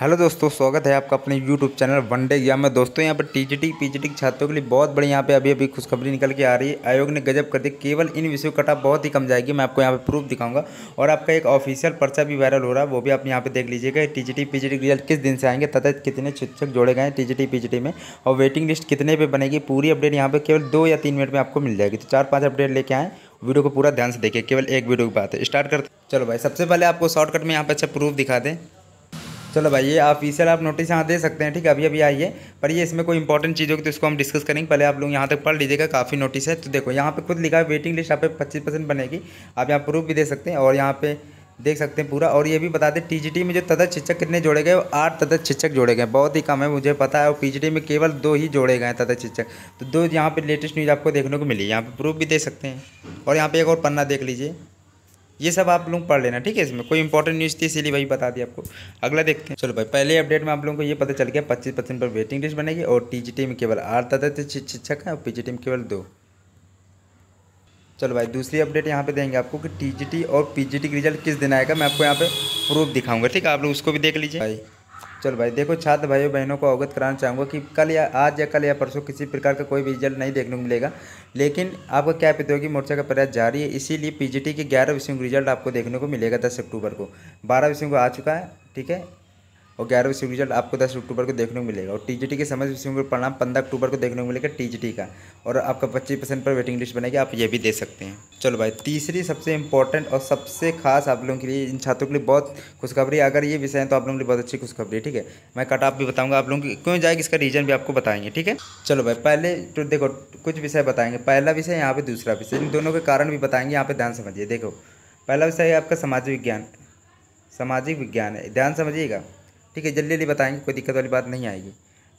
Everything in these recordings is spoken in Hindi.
हेलो दोस्तों स्वागत है आपका अपने यूट्यूब चैनल वनडे गया में दोस्तों यहाँ पर टीजीटी पीजीटी छात्रों के लिए बहुत बड़ी यहाँ पे अभी अभी खुशखबरी निकल के आ रही है आयोग ने गजब कर दी केवल इन विषयों का कटा बहुत ही कम जाएगी मैं आपको यहाँ पे प्रूफ दिखाऊंगा और आपका एक ऑफिशियल पर्चा भी वायरल हो रहा है वो भी आप यहाँ पे देख लीजिएगा टी जी टी रिजल्ट किस दिन से आएंगे तथा कितने शिक्षक जोड़े गए टी जी टी में और वेटिंग लिस्ट कितने पे बनेगी पूरी अपडेट यहाँ पर केवल दो या तीन मिनट में आपको मिल जाएगी तो चार पाँच अपडेट लेके आएँ वीडियो को पूरा ध्यान से देखिए केवल एक वीडियो की बात है स्टार्ट करते चलो भाई सबसे पहले आपको शॉर्टकट में यहाँ पर अच्छा प्रूफ दिखा दें चलो भाई ये ऑफिशियल आप, नोटिस यहाँ दे सकते हैं ठीक है अभी अभी आइए पर ये इसमें कोई इंपॉर्टेंट चीज़ होगी तो इसको हम डिस्कस करेंगे पहले आप लोग यहाँ तक पढ़ लीजिएगा काफ़ी नोटिस है तो देखो यहाँ पे खुद लिखा है वेटिंग लिस्ट आप पच्चीस परसेंट बनेगी आप यहाँ प्रूफ भी दे सकते हैं और यहाँ पे देख सकते हैं पूरा और ये भी बता दें टी में जो तदत शिक्षक कितने जोड़े गए आठ तदत शिक्षक जोड़े गए बहुत ही कम है मुझे पता है और पी में केवल दो ही जोड़े गए हैं तदत शिक्षक तो दो यहाँ पर लेटेस्ट न्यूज़ आपको देखने को मिली यहाँ पर प्रूफ भी दे सकते हैं और यहाँ पर एक और पन्ना देख लीजिए ये सब आप लोग पढ़ लेना ठीक है इसमें कोई इंपॉर्टेंट न्यूज़ थी इसीलिए भाई बता दिया आपको अगला देखते हैं चलो भाई पहले अपडेट में आप लोगों को ये पता चल गया पच्चीस परसेंट पर वेटिंग लिस्ट बनेगी और टी जी में केवल आठ तथा शिक्षक हैं और पी जी में केवल दो चलो भाई दूसरी अपडेट यहाँ पे देंगे आपको कि टी और पी का रिजल्ट किस दिन आएगा मैं आपको यहाँ पे प्रूफ दिखाऊंगा ठीक है आप लोग उसको भी देख लीजिए भाई चलो भाई देखो छात्र भाइयों बहनों को अवगत कराना चाहूँगा कि कल या आज या कल या परसों किसी प्रकार का कोई भी रिजल्ट नहीं देखने को मिलेगा लेकिन आपका क्या प्रतियोगी मोर्चा का प्रयास जारी है इसीलिए पीजीटी के ग्यारह विषयों का रिजल्ट आपको देखने को मिलेगा दस अक्टूबर को बारह विषयों को आ चुका है ठीक है और ग्यारहवीं विश्व रिजल्ट आपको दस अक्टूबर को देखने को मिलेगा और टीजीटी के समय शिफ्ट का परिणाम पंद्रह अक्टूबर को देखने को मिलेगा टीजीटी का और आपका पच्चीस परसेंट पर वेटिंग लिस्ट बनेगी आप ये भी दे सकते हैं चलो भाई तीसरी सबसे इंपॉर्टेंट और सबसे खास आप लोगों के लिए इन छात्रों के लिए बहुत खुशखबरी अगर ये विषय है तो आप लोगों के लिए बहुत अच्छी खुशखबरी है ठीक है मैं कट आप भी बताऊँगा आप लोगों की क्यों जाएगी इसका रीजन भी आपको बताएंगे ठीक है चलो भाई पहले तो देखो कुछ विषय बताएंगे पहला विषय यहाँ पर दूसरा विषय इन दोनों के कारण भी बताएंगे यहाँ पर ध्यान समझिए देखो पहला विषय है आपका सामाजिक विज्ञान सामाजिक विज्ञान है ध्यान समझिएगा ठीक है जल्दी जल्दी बताएंगे कोई दिक्कत वाली बात नहीं आएगी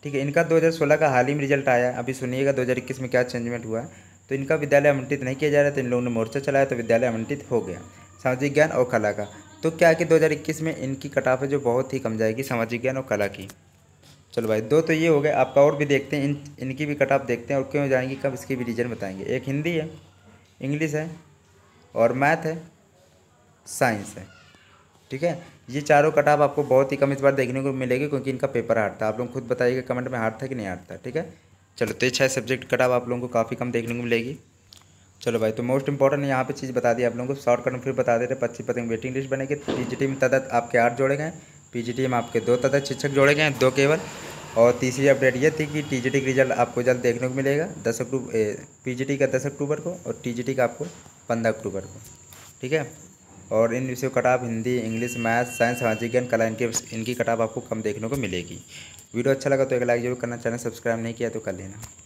ठीक है इनका 2016 का हाल ही में रिजल्ट आया अभी सुनिएगा 2021 में क्या चेंजमेंट हुआ तो इनका विद्यालय आवंटित नहीं किया जा रहा था इन लोगों ने मोर्चा चलाया तो विद्यालय आवंटित हो गया सामाजिक ज्ञान और कला का तो क्या है कि दो में इनकी कटाफ है जो बहुत ही कम जाएगी सामाजिक ज्ञान और कला की चलो भाई दो तो ये हो गए आपका और भी देखते हैं इन इनकी भी कटाफ देखते हैं और क्यों जाएंगी कब इसकी भी रीजन बताएंगे एक हिंदी है इंग्लिश है और मैथ है साइंस है ठीक है ये चारों कटाप आपको बहुत ही कम इस बार देखने को मिलेगी क्योंकि इनका पेपर हार्ड था आप लोग खुद बताइएगा कमेंट में हार्ड था कि नहीं हार्ड था ठीक है चलो तो ये छः सब्जेक्ट कटाप आप लोगों को काफ़ी कम देखने को मिलेगी चलो भाई तो मोस्ट इंपॉर्टेंट यहाँ पे चीज़ बता दी आप लोगों को शॉर्ट कट फिर बता दे रहे पच्चीस पतंग वेटिंग लिस्ट बनेगी पीजीटी में तदत आपके आठ जोड़े गए पीजीटी में आपके दो तदत शिक्षक जोड़े गए दो केवल और तीसरी अपडेट ये थी कि टीजीटी का रिजल्ट आपको जल्द देखने को मिलेगा दस अक्टूबर पी का दस अक्टूबर को और टी का आपको पंद्रह अक्टूबर को ठीक है और इन विषयों cut off Hindi English math science सामाजिक ज्ञान कला इनके इनकी कट ऑफ आपको कम देखने को मिलेगी वीडियो अच्छा लगा तो एक लाइक जरूर करना चैनल सब्सक्राइब नहीं किया तो कर लेना